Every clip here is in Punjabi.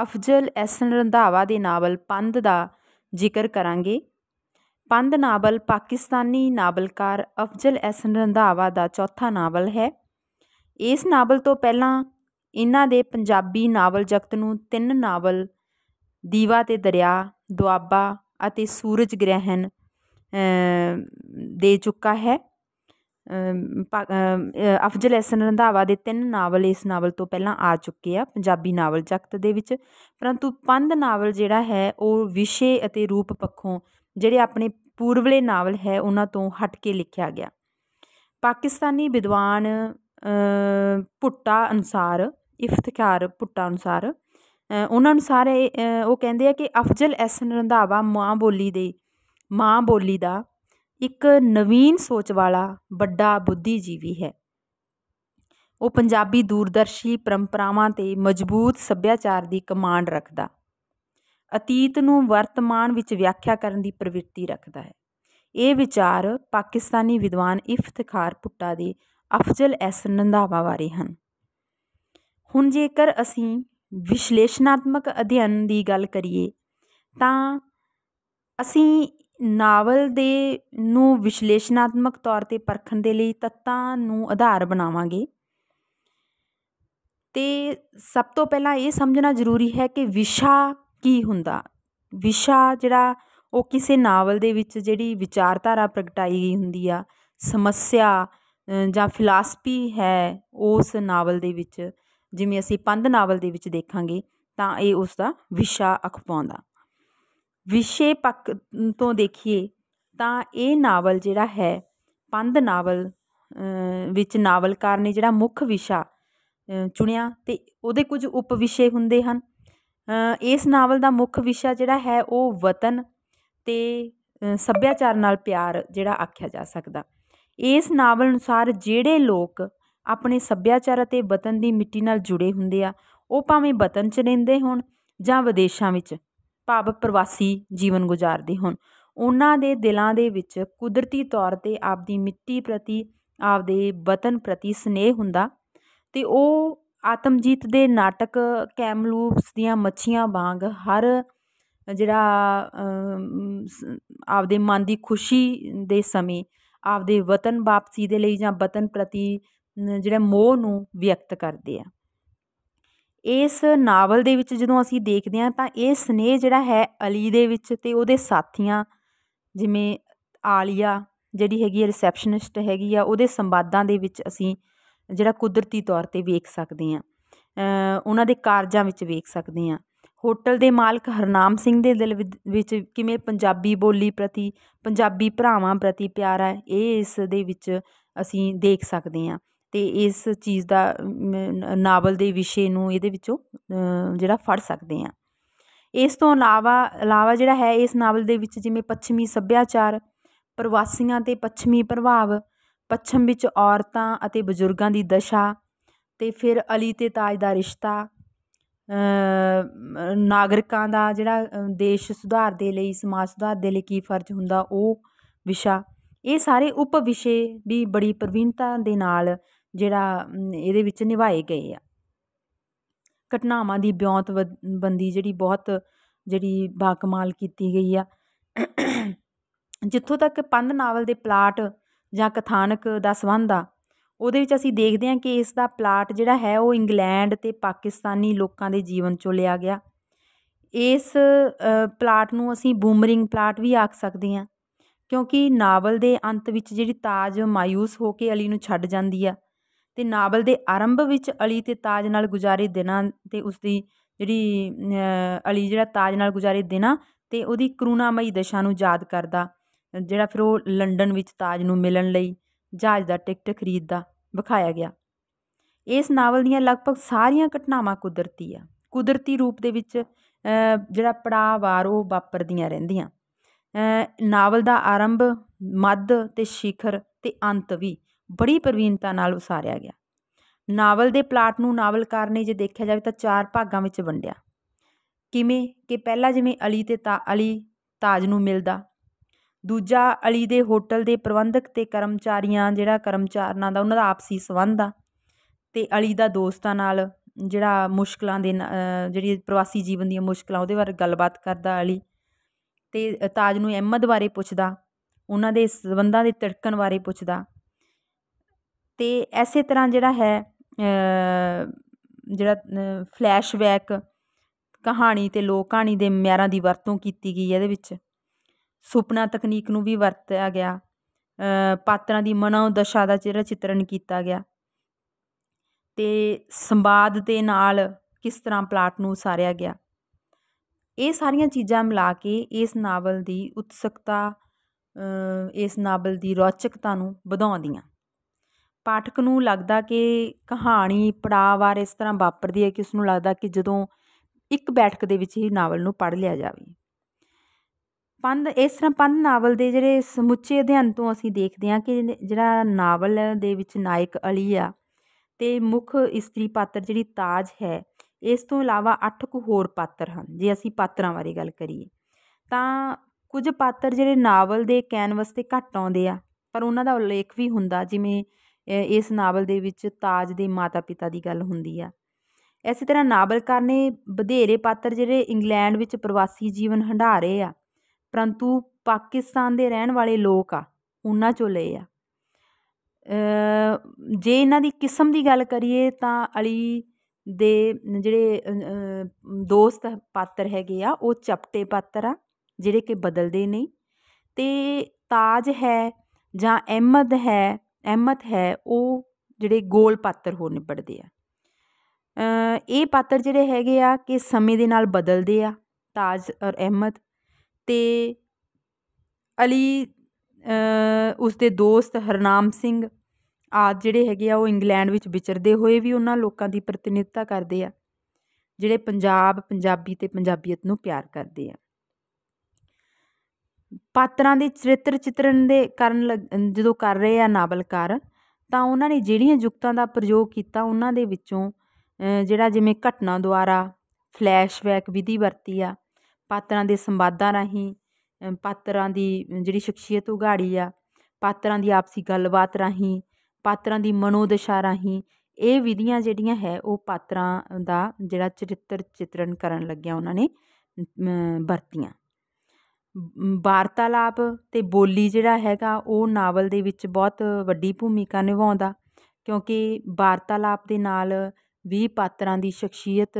ਅਫਜ਼ਲ ਐਸਨ ਰੰਧਾਵਾ ਦੇ ਨਾਵਲ ਪੰਧ ਦਾ ਜ਼ਿਕਰ ਕਰਾਂਗੇ ਪੰਧ ਨਾਵਲ ਪਾਕਿਸਤਾਨੀ ਨਾਵਲਕਾਰ ਅਫਜ਼ਲ ਐਸਨ ਰੰਧਾਵਾ ਦਾ ਚੌਥਾ ਨਾਵਲ ਹੈ ਇਸ ਨਾਵਲ ਤੋਂ ਪਹਿਲਾਂ ਇਹਨਾਂ ਦੇ ਪੰਜਾਬੀ ਨਾਵਲ ਜਗਤ ਨੂੰ ਤਿੰਨ ਨਾਵਲ ਦੀਵਾ ਤੇ ਦਰਿਆ ਦੁਆਬਾ ਅਤੇ ਸੂਰਜ ਗ੍ਰਹਿਣ ਦੇ ਚੁੱਕਾ ਹੈ ਅਫ਼ਜ਼ਲ ਅਹਿਸਨ ਰੰਧਾਵਾ ਦੇ ਤਿੰਨ ਨਾਵਲ ਇਸ ਨਾਵਲ ਤੋਂ ਪਹਿਲਾਂ ਆ ਚੁੱਕੇ ਆ ਪੰਜਾਬੀ ਨਾਵਲ ਜਗਤ ਦੇ ਵਿੱਚ ਪਰੰਤੂ ਪੰਦ ਨਾਵਲ ਜਿਹੜਾ ਹੈ ਉਹ ਵਿਸ਼ੇ ਅਤੇ ਰੂਪ ਪੱਖੋਂ ਜਿਹੜੇ ਆਪਣੇ ਪੂਰਵਲੇ ਨਾਵਲ ਹੈ ਉਹਨਾਂ ਤੋਂ ਹਟ ਕੇ ਲਿਖਿਆ ਗਿਆ ਪਾਕਿਸਤਾਨੀ ਵਿਦਵਾਨ ਪੁੱਟਾ ਅਨਸਾਰ ਇਫਤਖਾਰ ਪੁੱਟਾ ਅਨਸਾਰ ਉਹਨਾਂ ਅਨੁਸਾਰ ਉਹ ਕਹਿੰਦੇ ਆ ਕਿ ਅਫ਼ਜ਼ਲ ਅਹਿਸਨ ਰੰਧਾਵਾ ਮਾਂ ਬੋਲੀ ਦੇ ਮਾਂ ਬੋਲੀ ਦਾ ਇੱਕ ਨਵੀਨ ਸੋਚ ਵਾਲਾ ਵੱਡਾ ਬੁੱਧੀਜੀਵੀ ਹੈ ਉਹ ਪੰਜਾਬੀ ਦੂਰਦਰਸ਼ੀ ਪਰੰਪਰਾਵਾਂ ਤੇ ਮਜ਼ਬੂਤ ਸੱਭਿਆਚਾਰ ਦੀ ਕਮਾਂਡ ਰੱਖਦਾ ਅਤੀਤ ਨੂੰ ਵਰਤਮਾਨ ਵਿੱਚ ਵਿਆਖਿਆ ਕਰਨ ਦੀ ਪ੍ਰਵਿਰਤੀ ਰੱਖਦਾ ਹੈ ਇਹ ਵਿਚਾਰ ਪਾਕਿਸਤਾਨੀ ਵਿਦਵਾਨ ਇਫਤਖਾਰ ਪੁੱਟਾ ਦੇ ਅਫਜ਼ਲ ਐਸ ਨੰਦਾਵਾ ਬਾਰੇ ਹਨ ਹੁਣ ਜੇਕਰ ਅਸੀਂ ਵਿਸ਼ਲੇਸ਼ਣਾਤਮਕ ਅਧਿਐਨ ਦੀ ਗੱਲ ਕਰੀਏ ਤਾਂ ਅਸੀਂ ਨਾਵਲ ਦੇ ਨੂੰ ਵਿਸ਼ਲੇਸ਼ਣਾਤਮਕ ਤੌਰ 'ਤੇ ਪਰਖਣ ਦੇ ਲਈ ਤੱਤਾਂ ਨੂੰ ਆਧਾਰ ਬਣਾਵਾਂਗੇ ਤੇ ਸਭ ਤੋਂ ਪਹਿਲਾਂ ਇਹ ਸਮਝਣਾ ਜ਼ਰੂਰੀ ਹੈ ਕਿ ਵਿਸ਼ਾ ਕੀ ਹੁੰਦਾ ਵਿਸ਼ਾ ਜਿਹੜਾ ਉਹ ਕਿਸੇ ਨਾਵਲ ਦੇ ਵਿੱਚ ਜਿਹੜੀ ਵਿਚਾਰਧਾਰਾ ਪ੍ਰਗਟਾਈ ਗਈ ਹੁੰਦੀ ਆ ਸਮੱਸਿਆ ਜਾਂ ਫਿਲਾਸਫੀ ਹੈ ਉਸ ਨਾਵਲ ਦੇ ਵਿੱਚ ਜਿਵੇਂ ਅਸੀਂ ਪੰਧ ਨਾਵਲ ਦੇ ਵਿੱਚ ਦੇਖਾਂਗੇ ਤਾਂ ਇਹ ਉਸ ਦਾ ਵਿਸ਼ਾ ਅਖਪਾਉਂਦਾ ਵਿਸ਼ੇ ਪੱਖ ਤੋਂ ਦੇਖੀਏ ਤਾਂ ਇਹ ਨਾਵਲ ਜਿਹੜਾ ਹੈ ਪੰਦ ਨਾਵਲ ਵਿੱਚ ਨਾਵਲਕਾਰ ਨੇ ਜਿਹੜਾ ਮੁੱਖ ਵਿਸ਼ਾ ਚੁਣਿਆ ਤੇ ਉਹਦੇ ਕੁਝ ਉਪ ਵਿਸ਼ੇ ਹੁੰਦੇ ਹਨ ਇਸ ਨਾਵਲ ਦਾ ਮੁੱਖ ਵਿਸ਼ਾ ਜਿਹੜਾ ਹੈ ਉਹ ਵਤਨ ਤੇ ਸੱਭਿਆਚਾਰ ਨਾਲ ਪਿਆਰ ਜਿਹੜਾ ਆਖਿਆ ਜਾ ਸਕਦਾ ਇਸ ਨਾਵਲ ਅਨੁਸਾਰ ਜਿਹੜੇ ਲੋਕ ਆਪਣੇ ਸੱਭਿਆਚਾਰ ਅਤੇ ਵਤਨ ਦੀ ਮਿੱਟੀ ਨਾਲ ਜੁੜੇ ਹੁੰਦੇ ਆ ਉਹ ਭਾਵੇਂ ਵਤਨ 'ਚ ਰਹਿੰਦੇ ਹੋਣ ਜਾਂ ਵਿਦੇਸ਼ਾਂ ਵਿੱਚ ਭਾਵ ਪ੍ਰਵਾਸੀ ਜੀਵਨ ਗੁਜ਼ਾਰਦੇ ਹਨ ਉਹਨਾਂ ਦੇ ਦਿਲਾਂ ਦੇ ਵਿੱਚ ਕੁਦਰਤੀ ਤੌਰ ਤੇ ਆਪਦੀ ਮਿੱਟੀ ਪ੍ਰਤੀ ਆਪਦੇ ਵਤਨ ਪ੍ਰਤੀ ਸਨੇਹ ਹੁੰਦਾ ਤੇ ਉਹ ਆਤਮਜੀਤ ਦੇ ਨਾਟਕ ਕੈਮਲੂਪਸ ਦੀਆਂ ਮੱਛੀਆਂ ਵਾਂਗ ਹਰ ਜਿਹੜਾ ਆਪਦੇ ਮਨ ਦੀ ਖੁਸ਼ੀ ਦੇ ਸਮੇਂ ਆਪਦੇ ਵਤਨ ਵਾਪਸੀ ਦੇ ਲਈ ਜਾਂ ਵਤਨ ਪ੍ਰਤੀ ਜਿਹੜਾ ਮੋਹ ਨੂੰ ਵਿਅਕਤ ਕਰਦੇ ਆ ਇਸ ਨਾਵਲ ਦੇ ਵਿੱਚ ਜਦੋਂ ਅਸੀਂ ਦੇਖਦੇ ਹਾਂ ਤਾਂ ਇਹ ਸਨੇਹ ਜਿਹੜਾ ਹੈ ਅਲੀ ਦੇ ਵਿੱਚ ਤੇ ਉਹਦੇ ਸਾਥੀਆਂ ਜਿਵੇਂ ਆਲੀਆ ਜਿਹੜੀ ਹੈਗੀ ਰਿਸੈਪਸ਼ਨਿਸਟ ਹੈਗੀ ਆ ਉਹਦੇ ਸੰਵਾਦਾਂ ਦੇ ਵਿੱਚ ਅਸੀਂ ਜਿਹੜਾ ਕੁਦਰਤੀ ਤੌਰ ਤੇ ਵੇਖ ਸਕਦੇ ਹਾਂ ਉਹਨਾਂ ਦੇ ਕਾਰਜਾਂ ਵਿੱਚ ਵੇਖ ਸਕਦੇ ਹਾਂ ਹੋਟਲ ਦੇ ਮਾਲਕ ਹਰਨਾਮ ਸਿੰਘ ਦੇ ਦਿਲ ਵਿੱਚ ਕਿਵੇਂ ਪੰਜਾਬੀ ਬੋਲੀ ਪ੍ਰਤੀ ਪੰਜਾਬੀ ਭਰਾਵਾਂ ਪ੍ਰਤੀ ਪਿਆਰ ਹੈ ਇਹ ਇਸ ਦੇ ਵਿੱਚ ਅਸੀਂ ਦੇਖ ਸਕਦੇ ਹਾਂ ਤੇ ਇਸ ਚੀਜ਼ ਦਾ ਨਾਵਲ ਦੇ ਵਿਸ਼ੇ ਨੂੰ ਇਹਦੇ ਵਿੱਚੋਂ ਜਿਹੜਾ ਫੜ ਸਕਦੇ ਆ ਇਸ ਤੋਂ ਇਲਾਵਾ ਇਲਾਵਾ ਜਿਹੜਾ ਹੈ ਇਸ ਨਾਵਲ ਦੇ ਵਿੱਚ ਜਿਵੇਂ ਪੱਛਮੀ ਸੱਭਿਆਚਾਰ ਪ੍ਰਵਾਸੀਆਂ 'ਤੇ ਪੱਛਮੀ ਪ੍ਰਭਾਵ ਪੱਛਮ ਵਿੱਚ ਔਰਤਾਂ ਅਤੇ ਬਜ਼ੁਰਗਾਂ ਦੀ ਦਸ਼ਾ ਤੇ ਫਿਰ ਅਲੀ ਤੇ ਤਾਜ ਦਾ ਰਿਸ਼ਤਾ ਨਾਗਰਿਕਾਂ ਦਾ ਜਿਹੜਾ ਦੇਸ਼ ਸੁਧਾਰ ਦੇ ਲਈ ਸਮਾਜ ਸੁਧਾਰ ਦੇ ਲਈ ਕੀ ਫਰਜ਼ ਹੁੰਦਾ ਉਹ ਵਿਸ਼ਾ ਇਹ ਸਾਰੇ ਉਪ ਵਿਸ਼ੇ ਵੀ ਬੜੀ ਪ੍ਰਵੀਨਤਾ ਦੇ ਨਾਲ ਜਿਹੜਾ ਇਹਦੇ ਵਿੱਚ ਨਿਭਾਏ ਗਏ ਆ ਘਟਨਾਵਾਂ ਦੀ ਬਿਉਂਤ ਬੰਦੀ ਜਿਹੜੀ ਬਹੁਤ ਜਿਹੜੀ ਬਾਕਮਾਲ ਕੀਤੀ ਗਈ ਆ ਜਿੱਥੋਂ ਤੱਕ ਪੰਦ ਨਾਵਲ ਦੇ ਪਲਾਟ ਜਾਂ ਕਥਾਨਕ ਦਾ ਸੰਬੰਧ ਆ ਉਹਦੇ ਵਿੱਚ ਅਸੀਂ ਦੇਖਦੇ ਹਾਂ ਕਿ ਇਸ ਦਾ ਪਲਾਟ ਜਿਹੜਾ ਹੈ ਉਹ ਇੰਗਲੈਂਡ ਤੇ ਪਾਕਿਸਤਾਨੀ ਲੋਕਾਂ ਦੇ ਜੀਵਨ ਚੋਂ ਲਿਆ ਗਿਆ ਇਸ ਪਲਾਟ ਨੂੰ ਅਸੀਂ ਬੂਮਰਿੰਗ ਪਲਾਟ ਵੀ ਆਖ ਸਕਦੇ ਹਾਂ ਕਿਉਂਕਿ ਨਾਵਲ ਦੇ ਅੰਤ ਵਿੱਚ ਜਿਹੜੀ ਤਾਜ ਮਾਇੂਸ ਹੋ ਕੇ ਅਲੀ ਨੂੰ ਛੱਡ ਜਾਂਦੀ ਆ ਤੇ ਨਾਵਲ ਦੇ ਆਰੰਭ ਵਿੱਚ ਅਲੀ ਤੇ ਤਾਜ ਨਾਲ ਗੁਜ਼ਾਰੇ ਦਿਨਾਂ ਤੇ ਉਸ ਦੀ ਜਿਹੜੀ ਅਲੀ ਜਿਹੜਾ ਤਾਜ ਨਾਲ ਗੁਜ਼ਾਰੇ ਦਿਨਾਂ ਤੇ ਉਹਦੀ ਕਰੂਨਾਮਈ ਦਸ਼ਾ ਨੂੰ ਯਾਦ ਕਰਦਾ ਜਿਹੜਾ ਫਿਰ ਉਹ ਲੰਡਨ ਵਿੱਚ ਤਾਜ ਨੂੰ ਮਿਲਣ ਲਈ ਜਹਾਜ਼ ਦਾ ਟਿਕਟ ਖਰੀਦਦਾ ਵਿਖਾਇਆ ਗਿਆ ਇਸ ਨਾਵਲ ਦੀਆਂ ਲਗਭਗ ਸਾਰੀਆਂ ਘਟਨਾਵਾਂ ਕੁਦਰਤੀ ਆ ਕੁਦਰਤੀ ਰੂਪ ਦੇ ਵਿੱਚ ਜਿਹੜਾ ਵਾਰ ਉਹ ਵਾਪਰਦੀਆਂ ਰਹਿੰਦੀਆਂ ਨਾਵਲ ਦਾ ਆਰੰਭ ਮੱਧ ਤੇ ਸ਼ਿਖਰ ਤੇ ਅੰਤ ਵੀ ਬੜੀ ਪ੍ਰਵੀਨਤਾ ਨਾਲ ਉਸਾਰਿਆ ਗਿਆ ਨਾਵਲ ਦੇ ਪਲਾਟ ਨੂੰ ਨਾਵਲਕਾਰ ਨੇ ਜੇ ਦੇਖਿਆ ਜਾਵੇ ਤਾਂ ਚਾਰ ਭਾਗਾਂ ਵਿੱਚ ਵੰਡਿਆ ਕਿਵੇਂ ਕਿ ਪਹਿਲਾ ਜਿਵੇਂ ਅਲੀ ਤੇ ਤਾ ਅਲੀ ਤਾਜ ਨੂੰ ਮਿਲਦਾ ਦੂਜਾ ਅਲੀ ਦੇ ਹੋਟਲ ਦੇ ਪ੍ਰਬੰਧਕ ਤੇ ਕਰਮਚਾਰੀਆਂ ਜਿਹੜਾ ਕਰਮਚਾਰਨਾਂ ਦਾ ਉਹਨਾਂ ਦਾ ਆਪਸੀ ਸਬੰਧ ਆ ਤੇ ਅਲੀ ਦਾ ਦੋਸਤਾਂ ਨਾਲ ਜਿਹੜਾ ਮੁਸ਼ਕਲਾਂ ਦੇ ਜਿਹੜੀ ਪ੍ਰਵਾਸੀ ਜੀਵਨ ਦੀਆਂ ਮੁਸ਼ਕਲਾਂ ਉਹਦੇ ਬਾਰੇ ਗੱਲਬਾਤ ਕਰਦਾ ਅਲੀ ਤੇ ਤਾਜ ਨੂੰ ਅਹਿਮਦ ਬਾਰੇ ਪੁੱਛਦਾ ਉਹਨਾਂ ਦੇ ਸਬੰਧਾਂ ਦੇ ਤੜਕਣ ਬਾਰੇ ਪੁੱਛਦਾ ਤੇ ਐਸੇ ਤਰ੍ਹਾਂ ਜਿਹੜਾ ਹੈ ਜਿਹੜਾ ਫਲੈਸ਼ਬੈਕ ਕਹਾਣੀ ਤੇ ਲੋਕ ਕਹਾਣੀ ਦੇ ਮਿਆਰਾਂ ਦੀ ਵਰਤੋਂ ਕੀਤੀ ਗਈ ਹੈ ਇਹਦੇ ਵਿੱਚ ਸੁਪਨਾ ਤਕਨੀਕ ਨੂੰ ਵੀ ਵਰਤਿਆ ਗਿਆ ਪਾਤਰਾਂ ਦੀ ਮਨੋ ਦਸ਼ਾ ਦਾ ਜਿਹੜਾ ਚਿੱਤਰਣ ਕੀਤਾ ਗਿਆ ਤੇ ਸੰਵਾਦ ਦੇ ਨਾਲ ਕਿਸ ਤਰ੍ਹਾਂ ਪਲਾਟ ਨੂੰ ਉਸਾਰਿਆ ਗਿਆ ਇਹ ਸਾਰੀਆਂ ਚੀਜ਼ਾਂ ਮਿਲਾ ਕੇ ਇਸ ਨਾਵਲ ਦੀ ਉਤਸਕਤਾ ਇਸ ਨਾਵਲ ਦੀ ਰੌਚਕਤਾ ਨੂੰ ਵਧਾਉਂਦੀਆਂ ਪਾਠਕ ਨੂੰ ਲੱਗਦਾ ਕਿ ਕਹਾਣੀ ਪੜਾਵਾਰ ਇਸ ਤਰ੍ਹਾਂ ਵਾਪਰਦੀ ਹੈ ਕਿ ਉਸ ਨੂੰ ਲੱਗਦਾ ਕਿ ਜਦੋਂ ਇੱਕ ਬੈਠਕ ਦੇ ਵਿੱਚ ਹੀ ਨਾਵਲ ਨੂੰ ਪੜ੍ਹ ਲਿਆ ਜਾਵੇ ਪੰਧ ਇਸ ਤਰ੍ਹਾਂ ਪੰਧ ਨਾਵਲ ਦੇ ਜਿਹੜੇ ਸਮੁੱਚੇ ਅਧਿਐਨ ਤੋਂ ਅਸੀਂ ਦੇਖਦੇ ਹਾਂ ਕਿ ਜਿਹੜਾ ਨਾਵਲ ਦੇ ਵਿੱਚ ਨਾਇਕ ਅਲੀ ਆ ਤੇ ਮੁੱਖ ਇਸਤਰੀ ਪਾਤਰ ਜਿਹੜੀ ਤਾਜ ਹੈ ਇਸ ਤੋਂ ਇਲਾਵਾ 8 ਕੁ ਹੋਰ ਪਾਤਰ ਹਨ ਜੇ ਅਸੀਂ ਪਾਤਰਾਂ ਬਾਰੇ ਗੱਲ ਕਰੀਏ ਤਾਂ ਕੁਝ ਪਾਤਰ ਜਿਹੜੇ ਨਾਵਲ ਦੇ ਕੈਨਵਸ ਤੇ ਘੱਟ ਆਉਂਦੇ ਆ ਪਰ ਉਹਨਾਂ ਦਾ ਉਲੇਖ ਵੀ ਹੁੰਦਾ ਜਿਵੇਂ ਇਸ ਨਾਵਲ ਦੇ ਵਿੱਚ ਤਾਜ ਦੇ ਮਾਤਾ ਪਿਤਾ ਦੀ ਗੱਲ ਹੁੰਦੀ ਆ ਐਸੀ ਤਰ੍ਹਾਂ ਨਾਵਲਕਾਰ ਨੇ ਵਧੇਰੇ ਪਾਤਰ ਜਿਹੜੇ ਇੰਗਲੈਂਡ ਵਿੱਚ ਪ੍ਰਵਾਸੀ ਜੀਵਨ ਹੰਡਾਰੇ ਆ ਪਰੰਤੂ ਪਾਕਿਸਤਾਨ ਦੇ ਰਹਿਣ ਵਾਲੇ ਲੋਕ ਆ ਉਹਨਾਂ ਚੋਂ ਲਏ ਆ ਜੇ ਇਹਨਾਂ ਦੀ ਕਿਸਮ ਦੀ ਗੱਲ ਕਰੀਏ ਤਾਂ ਅਲੀ ਦੇ ਜਿਹੜੇ ਦੋਸਤ ਪਾਤਰ ਹੈਗੇ ਆ ਉਹ ਚਪਟੇ ਪਾਤਰ ਆ ਜਿਹੜੇ ਕਿ ਬਦਲਦੇ ਨਹੀਂ ਤੇ ਤਾਜ ਹੈ ਜਾਂ ਅਹਿਮਦ ਹੈ ਅਹਿਮਤ ਹੈ ਉਹ ਜਿਹੜੇ ਗੋਲ ਪਾਤਰ ਹੋ ਨਿਬੜਦੇ ਆ ਇਹ ਪਾਤਰ ਜਿਹੜੇ ਹੈਗੇ ਆ ਕਿ ਸਮੇਂ ਦੇ ਨਾਲ ਬਦਲਦੇ ਆ ਤਾਜ ਔਰ ਅਹਿਮਦ ਤੇ ਅਲੀ ਉਸ ਦੇ ਦੋਸਤ ਹਰਨਾਮ ਸਿੰਘ ਆਦ ਜਿਹੜੇ ਹੈਗੇ ਆ ਉਹ ਇੰਗਲੈਂਡ ਵਿੱਚ ਵਿਚਰਦੇ ਹੋਏ ਵੀ ਉਹਨਾਂ ਲੋਕਾਂ ਦੀ ਪ੍ਰਤੀਨਿਧਤਾ ਕਰਦੇ ਆ ਜਿਹੜੇ ਪੰਜਾਬ ਪੰਜਾਬੀ ਤੇ ਪੰਜਾਬੀਅਤ ਨੂੰ ਪਿਆਰ ਕਰਦੇ ਆ ਪਾਤਰਾਂ ਦੇ ਚਰਿੱਤਰ ਚਿਤਰਨ ਦੇ ਕਰਨ ਜਦੋਂ ਕਰ ਰਹੇ ਆ ਨਾਵਲਕਾਰ ਤਾਂ ਉਹਨਾਂ ਨੇ ਜਿਹੜੀਆਂ ਜੁਕਤਾਂ ਦਾ ਪ੍ਰਯੋਗ ਕੀਤਾ ਉਹਨਾਂ ਦੇ ਵਿੱਚੋਂ ਜਿਹੜਾ ਜਿਵੇਂ ਘਟਨਾ ਦੁਆਰਾ ਫਲੈਸ਼ਬੈਕ ਵਿਧੀ ਵਰਤੀ ਆ ਪਾਤਰਾਂ ਦੇ ਸੰਵਾਦਾਂ ਰਾਹੀਂ ਪਾਤਰਾਂ ਦੀ ਜਿਹੜੀ ਸ਼ਖਸੀਅਤ ਉਗਾੜੀ ਆ ਪਾਤਰਾਂ ਦੀ ਆਪਸੀ ਗੱਲਬਾਤ ਰਾਹੀਂ ਪਾਤਰਾਂ ਦੀ ਮਨੋਦਸ਼ਾ ਰਾਹੀਂ ਇਹ ਵਿਧੀਆਂ ਜਿਹੜੀਆਂ ਹੈ ਉਹ ਪਾਤਰਾਂ ਦਾ ਜਿਹੜਾ ਚਰਿੱਤਰ ਚਿਤਰਨ ਕਰਨ ਲੱਗਿਆ ਉਹਨਾਂ ਨੇ ਵਰਤੀਆਂ ਵਾਰਤਾਲਾਪ ਤੇ ਬੋਲੀ ਜਿਹੜਾ ਹੈਗਾ ਉਹ ਨਾਵਲ ਦੇ ਵਿੱਚ ਬਹੁਤ ਵੱਡੀ ਭੂਮਿਕਾ ਨਿਭਾਉਂਦਾ ਕਿਉਂਕਿ ਵਾਰਤਾਲਾਪ ਦੇ ਨਾਲ ਵੀ ਪਾਤਰਾਂ ਦੀ ਸ਼ਖਸੀਅਤ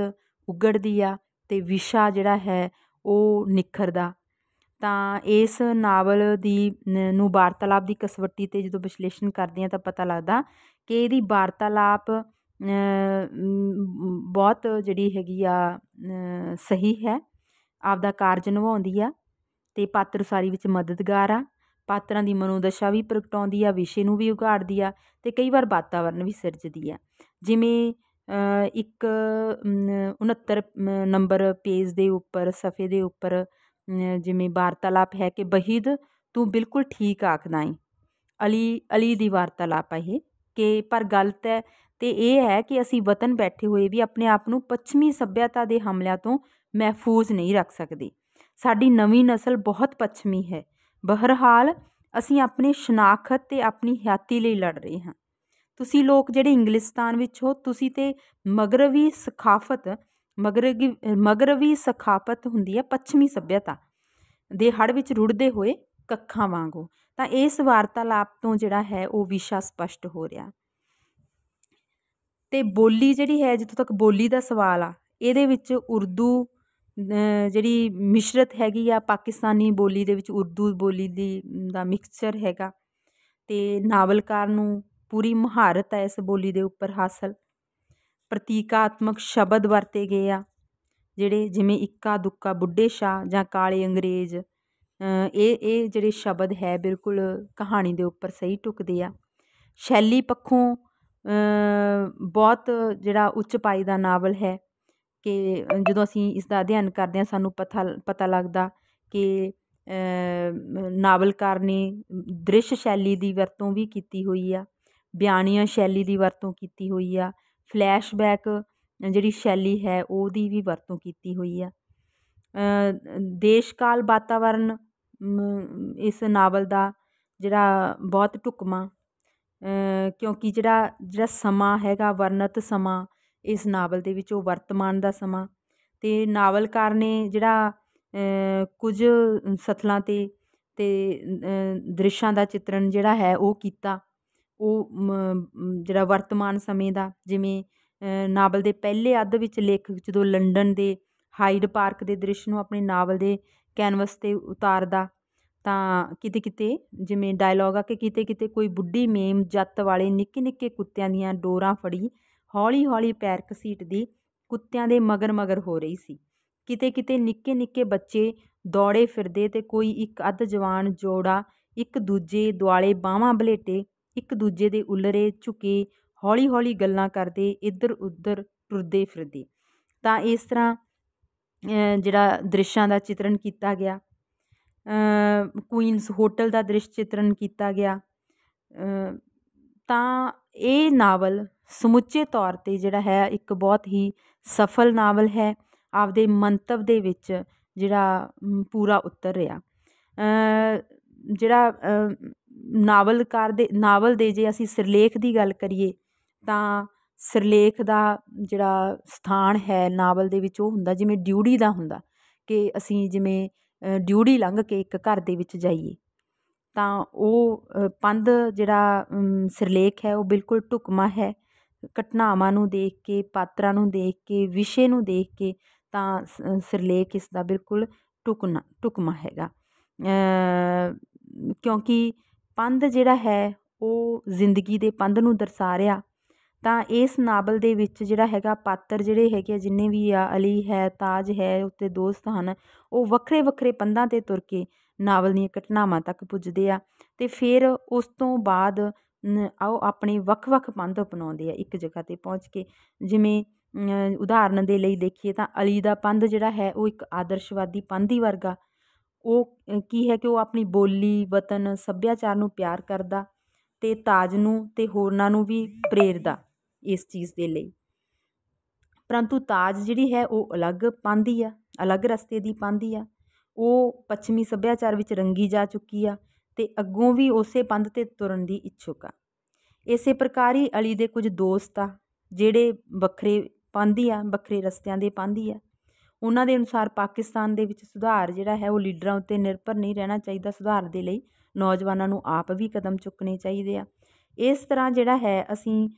ਉਗੜਦੀ ਆ ਤੇ ਵਿਸ਼ਾ ਜਿਹੜਾ ਹੈ ਉਹ ਨਿਖਰਦਾ ਤਾਂ ਇਸ ਨਾਵਲ ਦੀ ਨੂੰ ਵਾਰਤਾਲਾਪ ਦੀ ਕਸਵੱਟੀ 'ਤੇ ਜਦੋਂ ਵਿਸ਼ਲੇਸ਼ਣ ਕਰਦੇ ਆ ਤਾਂ ਪਤਾ ਲੱਗਦਾ ਕਿ ਇਹਦੀ ਵਾਰਤਾਲਾਪ ਬਹੁਤ ਜਿਹੜੀ ਹੈਗੀ ਆ ਸਹੀ ਹੈ ਆਪਦਾ ਕਾਰਜ ਨਿਭਾਉਂਦੀ ਆ ਤੇ ਪਾਤਰ ਸਾਰੀ ਵਿੱਚ ਮਦਦਗਾਰ ਆ ਪਾਤਰਾਂ ਦੀ ਮਨੋਦਸ਼ਾ ਵੀ ਪ੍ਰਗਟਾਉਂਦੀ ਆ ਵਿਸ਼ੇ ਨੂੰ ਵੀ ਉਗਾੜਦੀ ਆ ਤੇ ਕਈ ਵਾਰ ਵਾਤਾਵਰਨ ਵੀ ਸਿਰਜਦੀ ਆ ਜਿਵੇਂ ਇੱਕ 69 ਨੰਬਰ ਪੇਜ ਦੇ ਉੱਪਰ ਸਫੇ ਦੇ ਉੱਪਰ ਜਿਵੇਂ ਵਾਰਤਾਲਾਪ ਹੈ ਕਿ ਬਹੀਦ ਤੂੰ ਬਿਲਕੁਲ ਠੀਕ ਆਖਦਾ ਹੈ ਅਲੀ ਅਲੀ ਦੀ ਵਾਰਤਾਲਾਪ ਹੈ ਕਿ ਪਰ ਗਲਤ ਹੈ ਤੇ ਇਹ ਹੈ ਕਿ ਅਸੀਂ ਵਤਨ ਬੈਠੇ ਹੋਏ ਵੀ ਆਪਣੇ ਆਪ ਨੂੰ ਪੱਛਮੀ ਸੱਭਿਅਤਾ ਦੇ ਹਮਲਿਆਂ ਤੋਂ ਮਹਿਫੂਜ਼ ਨਹੀਂ ਰੱਖ ਸਕਦੇ ਸਾਡੀ ਨਵੀਂ ਨਸਲ ਬਹੁਤ ਪੱਛਮੀ ਹੈ ਬਹਰਹਾਲ ਅਸੀਂ ਆਪਣੀ ਸ਼ਨਾਖਤ ਤੇ ਆਪਣੀ ਹਿਆਤੀ ਲਈ ਲੜ ਰਹੇ ਹਾਂ ਤੁਸੀਂ ਲੋਕ ਜਿਹੜੇ ਇੰਗਲਿਸਤਾਨ ਵਿੱਚ ਹੋ ਤੁਸੀਂ ਤੇ ਮਗਰਵੀ ਸਖਾਫਤ ਮਗਰਵੀ ਸਖਾਫਤ ਹੁੰਦੀ ਹੈ ਪੱਛਮੀ ਸਭਿਅਤਾ ਦੇ ਹੜ ਵਿੱਚ ਰੁੜਦੇ ਹੋਏ ਕੱਖਾਂ ਵਾਂਗੂ ਤਾਂ ਇਸ ਵਾਰਤਾਲਾਪ ਤੋਂ ਜਿਹੜਾ ਹੈ ਉਹ ਵਿਸ਼ਾ ਸਪਸ਼ਟ ਹੋ ਰਿਹਾ ਤੇ ਬੋਲੀ ਜਿਹੜੀ ਹੈ ਜਿੱਥੋਂ ਤੱਕ ਬੋਲੀ ਦਾ ਸਵਾਲ ਆ ਇਹਦੇ ਵਿੱਚ ਉਰਦੂ ਜਿਹੜੀ ਮਿਸ਼ਰਤ ਹੈਗੀ ਆ ਪਾਕਿਸਤਾਨੀ ਬੋਲੀ ਦੇ ਵਿੱਚ ਉਰਦੂ ਬੋਲੀ ਦੀ ਦਾ ਮਿਕਸਚਰ ਹੈਗਾ ਤੇ ਨਾਵਲਕਾਰ ਨੂੰ ਪੂਰੀ ਮੁਹਾਰਤ ਹੈ ਇਸ ਬੋਲੀ ਦੇ ਉੱਪਰ ਹਾਸਲ ਪ੍ਰਤੀਕਾਤਮਕ ਸ਼ਬਦ ਵਰਤੇ ਗਏ ਆ ਜਿਹੜੇ ਜਿਵੇਂ ਇੱਕਾ ਦੁੱਕਾ ਬੁੱਢੇ ਸ਼ਾ ਜਾਂ ਕਾਲੇ ਅੰਗਰੇਜ਼ ਇਹ ਇਹ ਜਿਹੜੇ ਸ਼ਬਦ ਹੈ ਬਿਲਕੁਲ ਕਹਾਣੀ ਦੇ ਉੱਪਰ ਸਹੀ ਟੁਕਦੇ ਆ ਸ਼ੈਲੀ ਪੱਖੋਂ ਬਹੁਤ ਜਿਹੜਾ ਉੱਚ ਪਾਈ ਦਾ ਨਾਵਲ ਹੈ ਕਿ ਜਦੋਂ ਅਸੀਂ ਇਸ ਦਾ ਅਧਿਐਨ ਕਰਦੇ ਹਾਂ ਸਾਨੂੰ ਪਤਾ ਪਤਾ ਲੱਗਦਾ ਕਿ ਨਾਵਲਕਾਰ ਨੇ ਦ੍ਰਿਸ਼ ਸ਼ੈਲੀ ਦੀ ਵਰਤੋਂ ਵੀ ਕੀਤੀ ਹੋਈ ਆ ਬਿਆਨੀਆਂ ਸ਼ੈਲੀ ਦੀ ਵਰਤੋਂ ਕੀਤੀ ਹੋਈ ਆ ਫਲੈਸ਼ਬੈਕ ਜਿਹੜੀ ਸ਼ੈਲੀ ਹੈ ਉਹਦੀ ਵੀ ਵਰਤੋਂ ਕੀਤੀ ਹੋਈ ਆ ਦੇਸ਼ ਕਾਲ ਵਾਤਾਵਰਣ ਇਸ ਨਾਵਲ ਦਾ ਜਿਹੜਾ ਬਹੁਤ ਟੁਕਮਾ ਕਿਉਂਕਿ ਜਿਹੜਾ ਜਿਹੜਾ ਸਮਾਂ ਹੈਗਾ ਵਰਨਤ ਸਮਾਂ ਇਸ ਨਾਵਲ ਦੇ ਵਿੱਚ ਉਹ ਵਰਤਮਾਨ ਦਾ ਸਮਾਂ ਤੇ ਨਾਵਲਕਾਰ ਨੇ ਜਿਹੜਾ ਕੁਝ ਸਥਲਾਂ 'ਤੇ ਤੇ ਦ੍ਰਿਸ਼ਾਂ ਦਾ ਚਿੱਤਰਣ ਜਿਹੜਾ ਹੈ ਉਹ ਕੀਤਾ ਉਹ ਜਿਹੜਾ ਵਰਤਮਾਨ ਸਮੇਂ ਦਾ ਜਿਵੇਂ ਨਾਵਲ ਦੇ ਪਹਿਲੇ ਅੱਧ ਵਿੱਚ ਲੇਖਕ ਜਦੋਂ ਲੰਡਨ ਦੇ ਹਾਈਡ ਪਾਰਕ ਦੇ ਦ੍ਰਿਸ਼ ਨੂੰ ਆਪਣੇ ਨਾਵਲ ਦੇ ਕੈਨਵਸ 'ਤੇ ਉਤਾਰਦਾ ਤਾਂ ਕਿਤੇ ਕਿਤੇ ਜਿਵੇਂ ਡਾਇਲੋਗ ਆ ਕਿ ਕਿਤੇ ਕਿਤੇ ਕੋਈ ਬੁੱਢੀ ਮੇਮ ਜੱਤ ਵਾਲੇ ਨਿੱਕੇ ਨਿੱਕੇ ਕੁੱਤਿਆਂ ਦੀਆਂ ਡੋਰਾਂ ਫੜੀ ਹੌਲੀ ਹੌਲੀ ਪੈਰ ਦੀ ਕੁੱਤਿਆਂ ਦੇ ਮਗਰ ਮਗਰ ਹੋ ਰਹੀ ਸੀ ਕਿਤੇ ਕਿਤੇ ਨਿੱਕੇ ਨਿੱਕੇ ਬੱਚੇ ਦੌੜੇ ਫਿਰਦੇ ਤੇ ਕੋਈ ਇੱਕ ਅੱਧ ਜਵਾਨ ਜੋੜਾ ਇੱਕ ਦੂਜੇ ਦੁਆਲੇ ਬਾਹਾਂ ਬਲੇਟੇ ਇੱਕ ਦੂਜੇ ਦੇ ਉਲਰੇ ਝੁਕੇ ਹੌਲੀ ਹੌਲੀ ਗੱਲਾਂ ਕਰਦੇ ਇੱਧਰ ਉੱਧਰ ਟੁਰਦੇ ਫਿਰਦੇ ਤਾਂ ਇਸ ਤਰ੍ਹਾਂ ਜਿਹੜਾ ਦ੍ਰਿਸ਼ਾਂ ਦਾ ਚਿਤਰਨ ਕੀਤਾ ਗਿਆ ਕੁਈਨਸ ਹੋਟਲ ਦਾ ਦ੍ਰਿਸ਼ ਚਿਤਰਨ ਕੀਤਾ ਗਿਆ ਤਾਂ ਇਹ ਨਾਵਲ ਸਮੁੱਚੇ ਤੌਰ 'ਤੇ ਜਿਹੜਾ ਹੈ ਇੱਕ ਬਹੁਤ ਹੀ ਸਫਲ ਨਾਵਲ ਹੈ ਆਪਦੇ ਮੰਤਵ ਦੇ ਵਿੱਚ ਜਿਹੜਾ ਪੂਰਾ ਉੱਤਰ ਰਿਹਾ ਜਿਹੜਾ ਨਾਵਲਕਾਰ ਦੇ ਨਾਵਲ ਦੇ ਜੇ ਅਸੀਂ ਸਿਰਲੇਖ ਦੀ ਗੱਲ ਕਰੀਏ ਤਾਂ ਸਿਰਲੇਖ ਦਾ ਜਿਹੜਾ ਸਥਾਨ ਹੈ ਨਾਵਲ ਦੇ ਵਿੱਚ ਉਹ ਹੁੰਦਾ ਜਿਵੇਂ ਡਿਊਟੀ ਦਾ ਹੁੰਦਾ ਕਿ ਅਸੀਂ ਜਿਵੇਂ ਡਿਊਟੀ ਲੰਘ ਕੇ ਇੱਕ ਘਰ ਦੇ ਵਿੱਚ ਜਾਈਏ ਤਾਂ ਉਹ ਪੰਧ ਜਿਹੜਾ ਸਿਰਲੇਖ ਹੈ ਉਹ ਬਿਲਕੁਲ ਟੁਕਮਾ ਹੈ ਘਟਨਾਵਾਂ ਨੂੰ ਦੇਖ ਕੇ ਪਾਤਰਾਂ ਨੂੰ ਦੇਖ ਕੇ ਵਿਸ਼ੇ ਨੂੰ ਦੇਖ ਕੇ ਤਾਂ ਸਿਰਲੇਖ ਇਸ ਦਾ ਬਿਲਕੁਲ ਟੁਕਨਾ ਟੁਕਮਾ ਹੈਗਾ ਕਿਉਂਕਿ ਪੰਧ ਜਿਹੜਾ ਹੈ ਉਹ ਜ਼ਿੰਦਗੀ ਦੇ ਪੰਧ ਨੂੰ ਦਰਸਾ ਰਿਹਾ ਤਾਂ ਇਸ ਨਾਵਲ ਦੇ ਵਿੱਚ ਜਿਹੜਾ ਹੈਗਾ ਪਾਤਰ ਜਿਹੜੇ ਹੈਗੇ ਜਿੰਨੇ ਵੀ ਆ ਅਲੀ ਹੈ ਤਾਜ ਹੈ ਉੱਤੇ ਦੋਸਤ ਹਨ ਉਹ ਵੱਖਰੇ ਵੱਖਰੇ ਪੰਧਾਂ 'ਤੇ ਤੁਰ ਕੇ ਨਾਵਲ ਦੀਆਂ ਘਟਨਾਵਾਂ ਤੱਕ ਪੁੱਜਦੇ ਆ ਤੇ ਫਿਰ ਉਸ ਤੋਂ ਬਾਅਦ ਉਹ ਆਪਣੇ ਵੱਖ ਵੱਖ ਪੰਧ ਅਪਣਾਉਂਦੇ ਆ ਇੱਕ ਜਗ੍ਹਾ 'ਤੇ ਪਹੁੰਚ ਕੇ ਜਿਵੇਂ ਉਦਾਹਰਨ ਦੇ ਲਈ ਦੇਖੀਏ ਤਾਂ ਅਲੀ ਦਾ ਪੰਧ ਜਿਹੜਾ ਹੈ ਉਹ ਇੱਕ ਆਦਰਸ਼ਵਾਦੀ ਪੰਧੀ ਵਰਗਾ ਉਹ ਕੀ ਹੈ ਕਿ ਉਹ ਆਪਣੀ ਬੋਲੀ ਵਤਨ ਸੱਭਿਆਚਾਰ ਨੂੰ ਪਿਆਰ ਕਰਦਾ ਤੇ ਤਾਜ ਨੂੰ ਤੇ ਹੋਰਨਾਂ ਨੂੰ ਵੀ ਪ੍ਰੇਰਦਾ ਇਸ ਚੀਜ਼ ਦੇ ਲਈ ਪਰੰਤੂ ਤਾਜ ਜਿਹੜੀ ਹੈ ਉਹ ਅਲੱਗ ਪੰਦੀ ਆ ਅਲੱਗ ਰਸਤੇ ਦੀ ਪੰਦੀ ਆ ਉਹ ਪੱਛਮੀ ਸੱਭਿਆਚਾਰ ਵਿੱਚ ਰੰਗੀ ਜਾ ਚੁੱਕੀ ਆ ਤੇ ਅੱਗੋਂ ਵੀ ਉਸੇ ਪੰਧ 'ਤੇ ਤੁਰਨ ਦੀ ਇੱਛੁਕ ਆ ਇਸੇ ਪ੍ਰਕਾਰ ਹੀ ਅਲੀ ਦੇ ਕੁਝ ਦੋਸਤ ਆ ਜਿਹੜੇ ਵੱਖਰੇ ਪਾਂਧੀ ਆ ਵੱਖਰੇ ਰਸਤਿਆਂ ਦੇ ਪਾਂਧੀ ਆ ਉਹਨਾਂ ਦੇ ਅਨੁਸਾਰ ਪਾਕਿਸਤਾਨ ਦੇ ਵਿੱਚ ਸੁਧਾਰ ਜਿਹੜਾ ਹੈ ਉਹ ਲੀਡਰਾਂ ਉੱਤੇ ਨਿਰਭਰ ਨਹੀਂ ਰਹਿਣਾ ਚਾਹੀਦਾ ਸੁਧਾਰ ਦੇ ਲਈ ਨੌਜਵਾਨਾਂ ਨੂੰ ਆਪ ਵੀ ਕਦਮ ਚੁੱਕਣੇ ਚਾਹੀਦੇ ਆ ਇਸ ਤਰ੍ਹਾਂ ਜਿਹੜਾ ਹੈ ਅਸੀਂ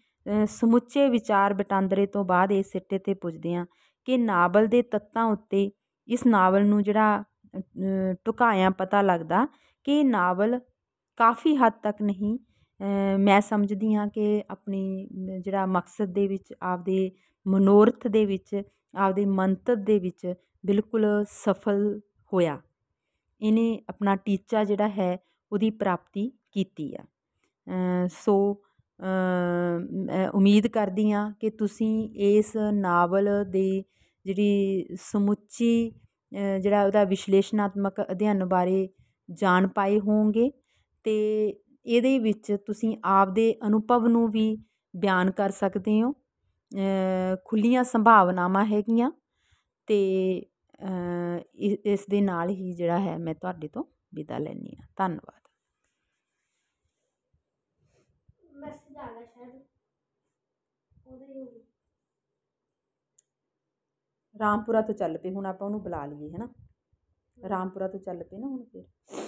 ਸਮੁੱਚੇ ਵਿਚਾਰ ਬਟਾਂਦਰੇ ਤੋਂ ਬਾਅਦ ਇਸ ਸਿੱਟੇ ਤੇ ਪੁੱਜਦੇ ਆ ਕਿ ਨਾਵਲ ਦੇ ਤੱਤਾਂ ਉੱਤੇ ਇਸ ਨਾਵਲ ਨੂੰ ਜਿਹੜਾ ਟੁਕਾਇਆ ਪਤਾ ਲੱਗਦਾ ਕਿ ਨਾਵਲ ਕਾਫੀ ਹੱਦ ਤੱਕ ਨਹੀਂ ਮੈਂ ਸਮਝਦੀ ਹਾਂ ਕਿ ਆਪਣੀ ਜਿਹੜਾ ਮਕਸਦ ਦੇ ਵਿੱਚ ਆਪਦੇ ਮਨੋਰਥ ਦੇ ਵਿੱਚ ਆਪਦੇ ਮੰਤਵ ਦੇ ਵਿੱਚ ਬਿਲਕੁਲ ਸਫਲ ਹੋਇਆ ਇਹਨੇ ਆਪਣਾ ਟੀਚਾ ਜਿਹੜਾ ਹੈ ਉਹਦੀ ਪ੍ਰਾਪਤੀ ਕੀਤੀ ਆ ਸੋ ਉਮੀਦ ਕਰਦੀ ਹਾਂ ਕਿ ਤੁਸੀਂ ਇਸ ਨਾਵਲ ਦੇ ਜਿਹੜੀ ਸਮੁੱਚੀ ਜਿਹੜਾ ਉਹਦਾ ਵਿਸ਼ਲੇਸ਼ਨਾਤਮਕ ਅਧਿਐਨ ਬਾਰੇ ਜਾਣ ਪਾਏ ਹੋਵੋਗੇ ਤੇ ਇਹਦੇ ਵਿੱਚ ਤੁਸੀਂ ਆਪਦੇ ਅਨੁਭਵ ਨੂੰ ਵੀ ਬਿਆਨ ਕਰ ਸਕਦੇ ਹੋ ਖੁੱਲੀਆਂ ਸੰਭਾਵਨਾਵਾਂ ਹੈਗੀਆਂ ਤੇ ਇਸ ਦੇ ਨਾਲ ਹੀ ਜਿਹੜਾ ਹੈ ਮੈਂ ਤੁਹਾਡੇ ਤੋਂ ਵਿਦਾ ਲੈਣੀ ਆ ਧੰਨਵਾਦ ਰਾਮਪੁਰਾ ਤੋਂ ਚੱਲ ਪਏ ਹੁਣ ਆਪਾਂ ਉਹਨੂੰ ਬੁਲਾ ਲਈਏ ਹੈ ਨਾ ਰਾਮਪੁਰਾ ਤੋਂ ਚੱਲ ਪਏ ਨਾ ਹੁਣ ਫਿਰ